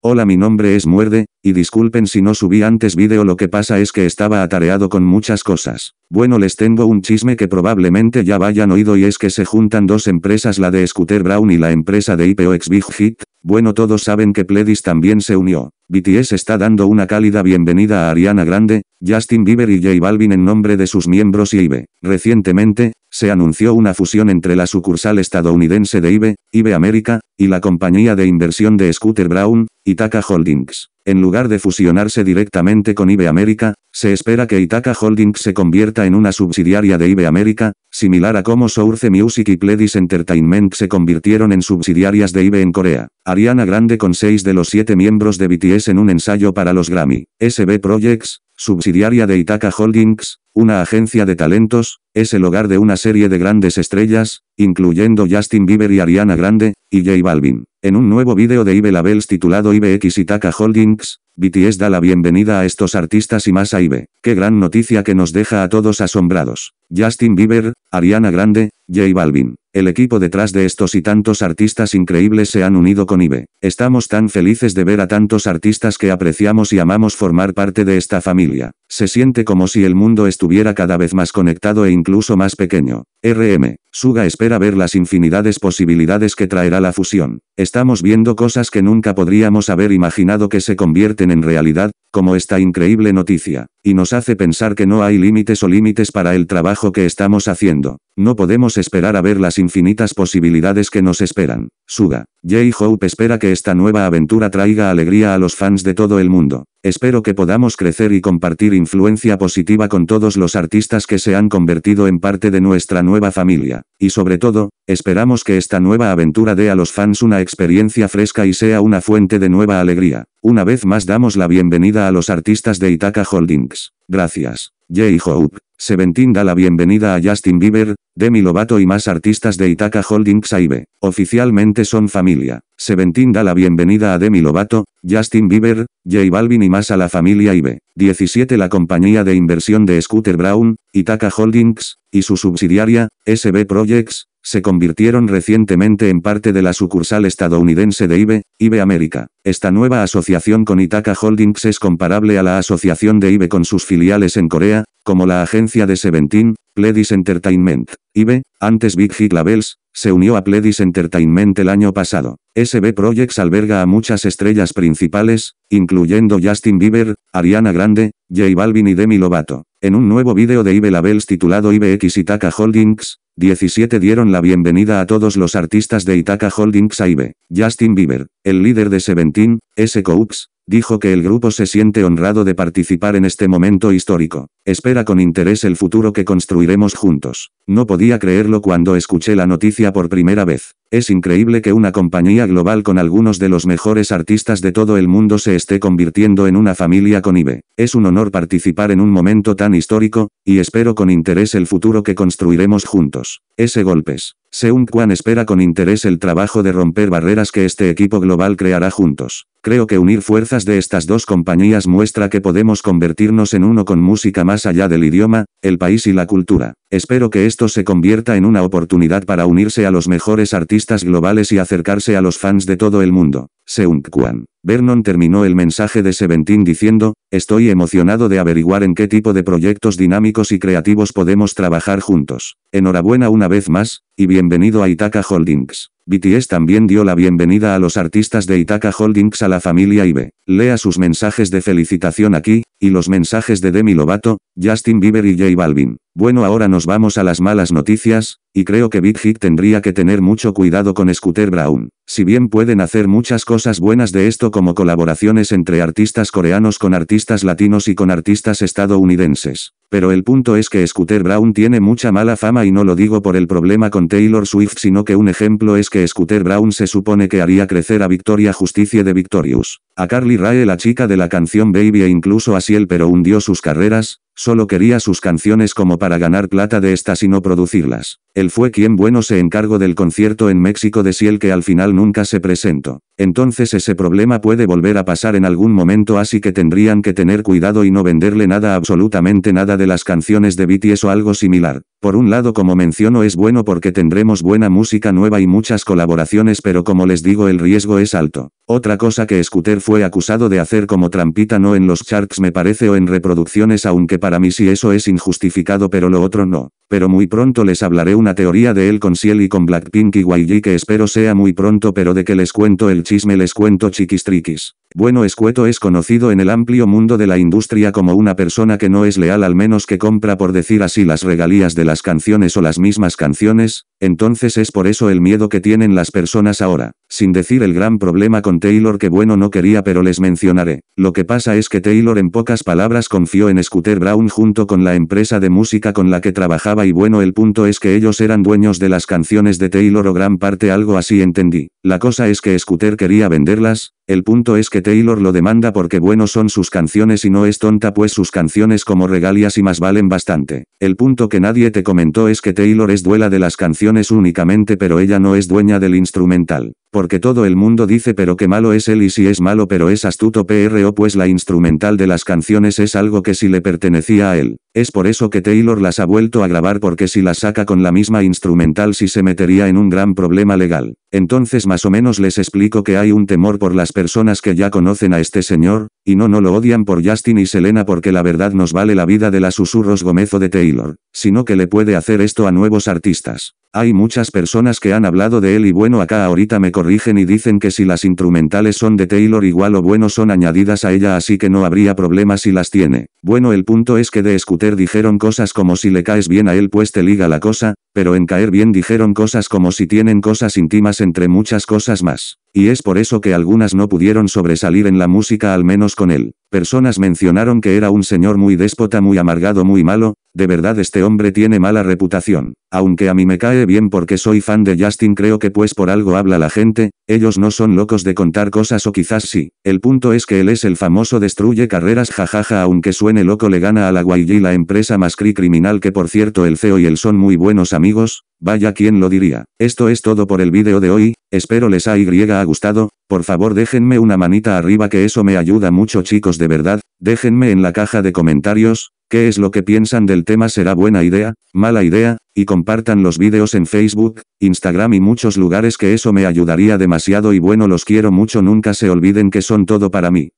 Hola mi nombre es Muerde, y disculpen si no subí antes vídeo lo que pasa es que estaba atareado con muchas cosas. Bueno les tengo un chisme que probablemente ya vayan oído y es que se juntan dos empresas la de Scooter Brown y la empresa de IPOX Big Hit, bueno todos saben que Pledis también se unió. BTS está dando una cálida bienvenida a Ariana Grande, Justin Bieber y J Balvin en nombre de sus miembros y IBE. Recientemente, se anunció una fusión entre la sucursal estadounidense de IBE, IBE América, y la compañía de inversión de Scooter Brown, Itaca Holdings. En lugar de fusionarse directamente con IBE América, se espera que Itaca Holdings se convierta en una subsidiaria de IBE América, similar a como Source Music y Pledis Entertainment se convirtieron en subsidiarias de IBE en Corea. Ariana Grande con seis de los siete miembros de BTS en un ensayo para los Grammy. SB Projects, subsidiaria de Itaca Holdings, una agencia de talentos, es el hogar de una serie de grandes estrellas, incluyendo Justin Bieber y Ariana Grande, y J Balvin. En un nuevo vídeo de Ibe Labels titulado IBX Itaca Holdings, BTS da la bienvenida a estos artistas y más a Ibe. Qué gran noticia que nos deja a todos asombrados. Justin Bieber, Ariana Grande, J Balvin. El equipo detrás de estos y tantos artistas increíbles se han unido con IBE. Estamos tan felices de ver a tantos artistas que apreciamos y amamos formar parte de esta familia. Se siente como si el mundo estuviera cada vez más conectado e incluso más pequeño. RM. Suga espera ver las infinidades posibilidades que traerá la fusión. Estamos viendo cosas que nunca podríamos haber imaginado que se convierten en realidad, como esta increíble noticia, y nos hace pensar que no hay límites o límites para el trabajo que estamos haciendo. No podemos esperar a ver las infinitas posibilidades que nos esperan. Suga. J-Hope espera que esta nueva aventura traiga alegría a los fans de todo el mundo. Espero que podamos crecer y compartir influencia positiva con todos los artistas que se han convertido en parte de nuestra nueva familia. Y sobre todo, esperamos que esta nueva aventura dé a los fans una experiencia fresca y sea una fuente de nueva alegría. Una vez más damos la bienvenida a los artistas de Itaca Holdings. Gracias. Jay hope Seventeen da la bienvenida a Justin Bieber, Demi Lovato y más artistas de Itaca Holdings Ibe Oficialmente son familia. Seventeen da la bienvenida a Demi Lovato, Justin Bieber, Jay Balvin y más a la familia IB. 17 La compañía de inversión de Scooter Brown, Itaca Holdings, y su subsidiaria, SB Projects, se convirtieron recientemente en parte de la sucursal estadounidense de IBE, IBE América. Esta nueva asociación con Itaca Holdings es comparable a la asociación de IBE con sus filiales en Corea, como la agencia de Seventeen, Pledis Entertainment. IBE, antes Big Hit Labels, se unió a Pledis Entertainment el año pasado. SB Projects alberga a muchas estrellas principales, incluyendo Justin Bieber, Ariana Grande, J Balvin y Demi Lovato. En un nuevo vídeo de IBE Labels titulado IBX e Itaca Holdings, 17 dieron la bienvenida a todos los artistas de Itaca Holdings AIB. Justin Bieber, el líder de Seventeen, S. Coops, dijo que el grupo se siente honrado de participar en este momento histórico. Espera con interés el futuro que construiremos juntos. No podía creerlo cuando escuché la noticia por primera vez. Es increíble que una compañía global con algunos de los mejores artistas de todo el mundo se esté convirtiendo en una familia con IBE. Es un honor participar en un momento tan histórico, y espero con interés el futuro que construiremos juntos. Ese golpes. Seung Kwan espera con interés el trabajo de romper barreras que este equipo global creará juntos. Creo que unir fuerzas de estas dos compañías muestra que podemos convertirnos en uno con música más allá del idioma, el país y la cultura. Espero que esto se convierta en una oportunidad para unirse a los mejores artistas globales y acercarse a los fans de todo el mundo. Seung Kwan. Vernon terminó el mensaje de Seventeen diciendo, estoy emocionado de averiguar en qué tipo de proyectos dinámicos y creativos podemos trabajar juntos. Enhorabuena una vez más, y bienvenido a Itaca Holdings. BTS también dio la bienvenida a los artistas de Itaca Holdings a la familia IBE. Lea sus mensajes de felicitación aquí, y los mensajes de Demi Lovato, Justin Bieber y J Balvin. Bueno ahora nos vamos a las malas noticias, y creo que Big Hit tendría que tener mucho cuidado con Scooter Brown, si bien pueden hacer muchas cosas buenas de esto como colaboraciones entre artistas coreanos con artistas latinos y con artistas estadounidenses. Pero el punto es que Scooter Brown tiene mucha mala fama y no lo digo por el problema con Taylor Swift sino que un ejemplo es que Scooter Brown se supone que haría crecer a Victoria Justicia de Victorious, a Carly Rae la chica de la canción Baby e incluso a Ciel pero hundió sus carreras, Solo quería sus canciones como para ganar plata de estas y no producirlas. Él fue quien bueno se encargó del concierto en México de Ciel que al final nunca se presentó. Entonces ese problema puede volver a pasar en algún momento así que tendrían que tener cuidado y no venderle nada absolutamente nada de las canciones de BTS o algo similar. Por un lado como menciono es bueno porque tendremos buena música nueva y muchas colaboraciones pero como les digo el riesgo es alto. Otra cosa que Scooter fue acusado de hacer como trampita no en los charts me parece o en reproducciones aunque para mí sí eso es injustificado pero lo otro no pero muy pronto les hablaré una teoría de él con Ciel y con Blackpink y YG que espero sea muy pronto pero de que les cuento el chisme les cuento chiquistriquis. Bueno Escueto es conocido en el amplio mundo de la industria como una persona que no es leal al menos que compra por decir así las regalías de las canciones o las mismas canciones, entonces es por eso el miedo que tienen las personas ahora, sin decir el gran problema con Taylor que bueno no quería pero les mencionaré. Lo que pasa es que Taylor en pocas palabras confió en Scooter Brown junto con la empresa de música con la que trabajaba y bueno el punto es que ellos eran dueños de las canciones de Taylor o gran parte algo así entendí. La cosa es que Scooter quería venderlas, el punto es que Taylor lo demanda porque bueno son sus canciones y no es tonta pues sus canciones como regalias y más valen bastante. El punto que nadie te comentó es que Taylor es duela de las canciones únicamente pero ella no es dueña del instrumental. Porque todo el mundo dice pero qué malo es él y si es malo pero es astuto PRO pues la instrumental de las canciones es algo que si le pertenecía a él. Es por eso que Taylor las ha vuelto a grabar porque si las saca con la misma instrumental si se metería en un gran problema legal. Entonces más o menos les explico que hay un temor por las personas que ya conocen a este señor, y no no lo odian por Justin y Selena porque la verdad nos vale la vida de las susurros gomezo de Taylor, sino que le puede hacer esto a nuevos artistas. Hay muchas personas que han hablado de él y bueno acá ahorita me corrigen y dicen que si las instrumentales son de Taylor igual o bueno son añadidas a ella así que no habría problema si las tiene. Bueno el punto es que de Scooter dijeron cosas como si le caes bien a él pues te liga la cosa, pero en caer bien dijeron cosas como si tienen cosas íntimas entre muchas cosas más. Y es por eso que algunas no pudieron sobresalir en la música al menos con él. Personas mencionaron que era un señor muy déspota, muy amargado, muy malo, de verdad este hombre tiene mala reputación, aunque a mí me cae bien porque soy fan de Justin creo que pues por algo habla la gente, ellos no son locos de contar cosas o quizás sí, el punto es que él es el famoso destruye carreras jajaja aunque suene loco le gana a la y la empresa más criminal que por cierto el CEO y él son muy buenos amigos, Vaya quien lo diría. Esto es todo por el vídeo de hoy, espero les haya gustado, por favor déjenme una manita arriba que eso me ayuda mucho chicos de verdad, déjenme en la caja de comentarios, qué es lo que piensan del tema será buena idea, mala idea, y compartan los vídeos en Facebook, Instagram y muchos lugares que eso me ayudaría demasiado y bueno los quiero mucho nunca se olviden que son todo para mí.